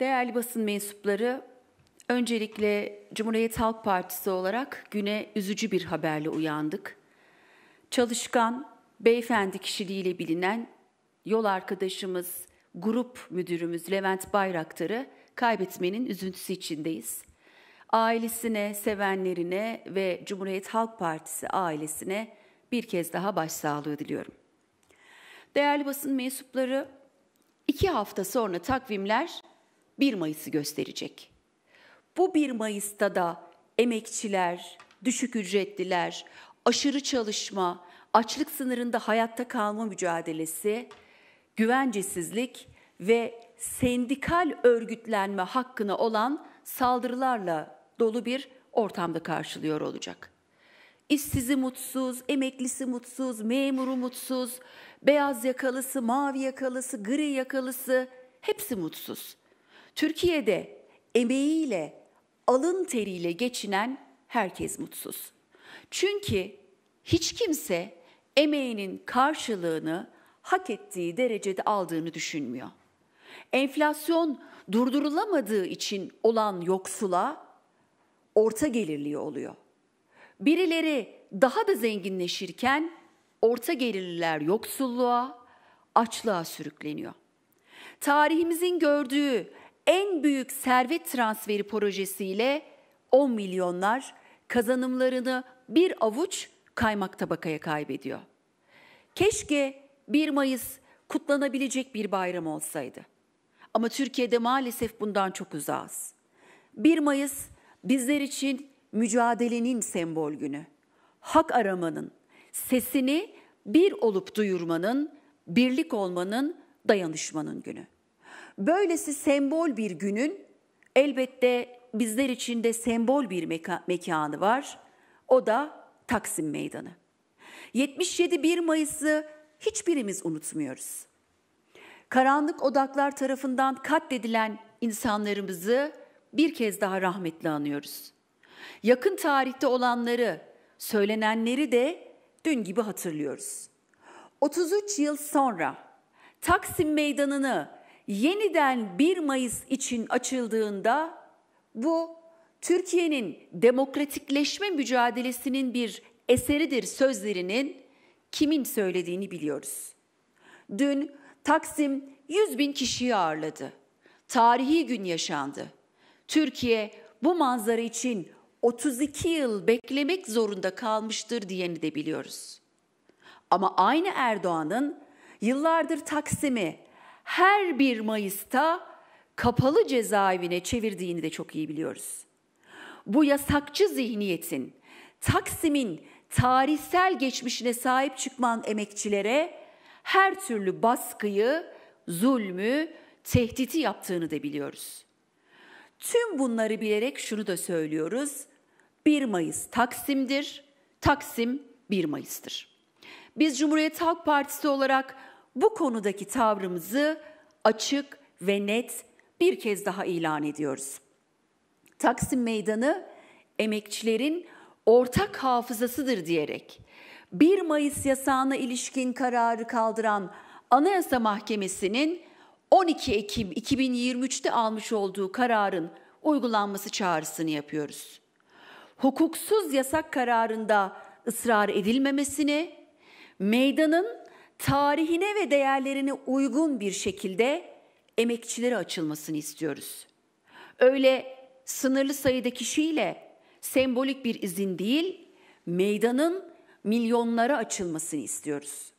Değerli basın mensupları, öncelikle Cumhuriyet Halk Partisi olarak güne üzücü bir haberle uyandık. Çalışkan, beyefendi kişiliğiyle bilinen yol arkadaşımız, grup müdürümüz Levent Bayraktar'ı kaybetmenin üzüntüsü içindeyiz. Ailesine, sevenlerine ve Cumhuriyet Halk Partisi ailesine bir kez daha başsağlığı diliyorum. Değerli basın mensupları, iki hafta sonra takvimler 1 Mayıs'ı gösterecek. Bu 1 Mayıs'ta da emekçiler, düşük ücretliler, aşırı çalışma, açlık sınırında hayatta kalma mücadelesi, güvencesizlik ve sendikal örgütlenme hakkına olan saldırılarla dolu bir ortamda karşılıyor olacak. İşsizi mutsuz, emeklisi mutsuz, memuru mutsuz, beyaz yakalısı, mavi yakalısı, gri yakalısı hepsi mutsuz. Türkiye'de emeğiyle, alın teriyle geçinen herkes mutsuz. Çünkü hiç kimse emeğinin karşılığını hak ettiği derecede aldığını düşünmüyor. Enflasyon durdurulamadığı için olan yoksula orta gelirli oluyor. Birileri daha da zenginleşirken orta gelirliler yoksulluğa, açlığa sürükleniyor. Tarihimizin gördüğü en büyük servet transferi projesiyle 10 milyonlar kazanımlarını bir avuç kaymak tabakaya kaybediyor. Keşke 1 Mayıs kutlanabilecek bir bayram olsaydı. Ama Türkiye'de maalesef bundan çok uzağız. 1 Mayıs bizler için mücadelenin sembol günü. Hak aramanın, sesini bir olup duyurmanın, birlik olmanın, dayanışmanın günü. Böylesi sembol bir günün elbette bizler için de sembol bir meka- mekanı var. O da Taksim Meydanı. 77 1 Mayıs'ı hiçbirimiz unutmuyoruz. Karanlık odaklar tarafından katledilen insanlarımızı bir kez daha rahmetle anıyoruz. Yakın tarihte olanları, söylenenleri de dün gibi hatırlıyoruz. 33 yıl sonra Taksim Meydanı'nı yeniden 1 Mayıs için açıldığında bu Türkiye'nin demokratikleşme mücadelesinin bir eseridir sözlerinin kimin söylediğini biliyoruz. Dün Taksim 100 bin kişiyi ağırladı. Tarihi gün yaşandı. Türkiye bu manzara için 32 yıl beklemek zorunda kalmıştır diyeni de biliyoruz. Ama aynı Erdoğan'ın yıllardır Taksim'i her bir Mayıs'ta kapalı cezaevine çevirdiğini de çok iyi biliyoruz. Bu yasakçı zihniyetin Taksim'in tarihsel geçmişine sahip çıkman emekçilere her türlü baskıyı, zulmü, tehditi yaptığını da biliyoruz. Tüm bunları bilerek şunu da söylüyoruz. 1 Mayıs Taksim'dir, Taksim 1 Mayıs'tır. Biz Cumhuriyet Halk Partisi olarak bu konudaki tavrımızı açık ve net bir kez daha ilan ediyoruz. Taksim Meydanı emekçilerin ortak hafızasıdır diyerek 1 Mayıs yasağına ilişkin kararı kaldıran Anayasa Mahkemesi'nin 12 Ekim 2023'te almış olduğu kararın uygulanması çağrısını yapıyoruz. Hukuksuz yasak kararında ısrar edilmemesini, meydanın tarihine ve değerlerine uygun bir şekilde emekçilere açılmasını istiyoruz. Öyle sınırlı sayıda kişiyle sembolik bir izin değil, meydanın milyonlara açılmasını istiyoruz.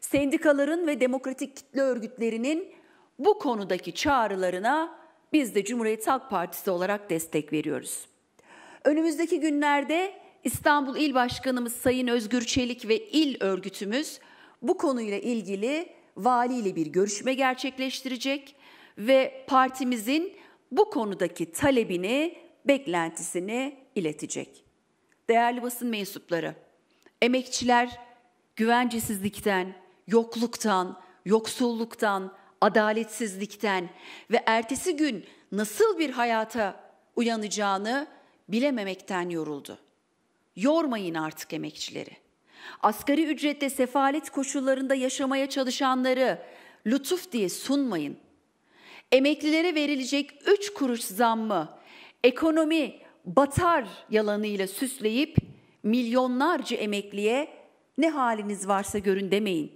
Sendikaların ve demokratik kitle örgütlerinin bu konudaki çağrılarına biz de Cumhuriyet Halk Partisi olarak destek veriyoruz. Önümüzdeki günlerde İstanbul İl Başkanımız Sayın Özgür Çelik ve il örgütümüz bu konuyla ilgili valiyle bir görüşme gerçekleştirecek ve partimizin bu konudaki talebini, beklentisini iletecek. Değerli basın mensupları, emekçiler güvencesizlikten, yokluktan, yoksulluktan, adaletsizlikten ve ertesi gün nasıl bir hayata uyanacağını bilememekten yoruldu. Yormayın artık emekçileri.'' Asgari ücrette sefalet koşullarında yaşamaya çalışanları lütuf diye sunmayın. Emeklilere verilecek 3 kuruş zammı ekonomi batar yalanıyla süsleyip milyonlarca emekliye ne haliniz varsa görün demeyin.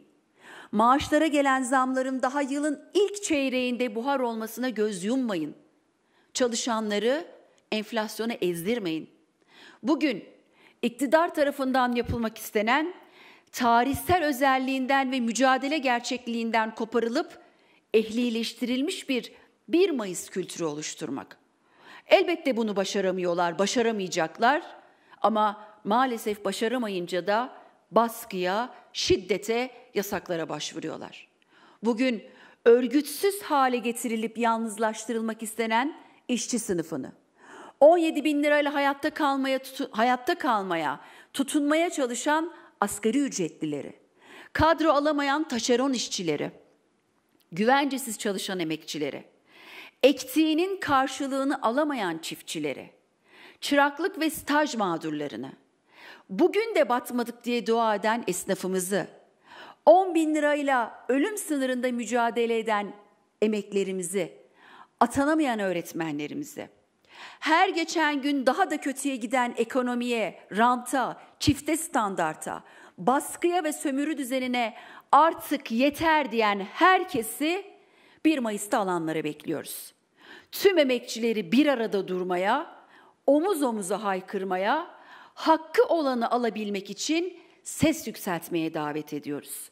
Maaşlara gelen zamların daha yılın ilk çeyreğinde buhar olmasına göz yummayın. Çalışanları enflasyona ezdirmeyin. Bugün iktidar tarafından yapılmak istenen tarihsel özelliğinden ve mücadele gerçekliğinden koparılıp ehlileştirilmiş bir 1 Mayıs kültürü oluşturmak. Elbette bunu başaramıyorlar, başaramayacaklar ama maalesef başaramayınca da baskıya, şiddete, yasaklara başvuruyorlar. Bugün örgütsüz hale getirilip yalnızlaştırılmak istenen işçi sınıfını 17 bin lirayla hayatta kalmaya, tutu, hayatta kalmaya, tutunmaya çalışan asgari ücretlileri, kadro alamayan taşeron işçileri, güvencesiz çalışan emekçileri, ektiğinin karşılığını alamayan çiftçileri, çıraklık ve staj mağdurlarını, bugün de batmadık diye dua eden esnafımızı, 10 bin lirayla ölüm sınırında mücadele eden emeklerimizi, atanamayan öğretmenlerimizi, her geçen gün daha da kötüye giden ekonomiye, ranta, çifte standarta, baskıya ve sömürü düzenine artık yeter diyen herkesi 1 Mayıs'ta alanlara bekliyoruz. Tüm emekçileri bir arada durmaya, omuz omuza haykırmaya, hakkı olanı alabilmek için ses yükseltmeye davet ediyoruz.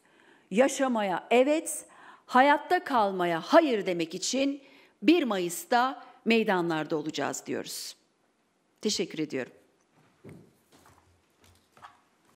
Yaşamaya evet, hayatta kalmaya hayır demek için 1 Mayıs'ta meydanlarda olacağız diyoruz. Teşekkür ediyorum.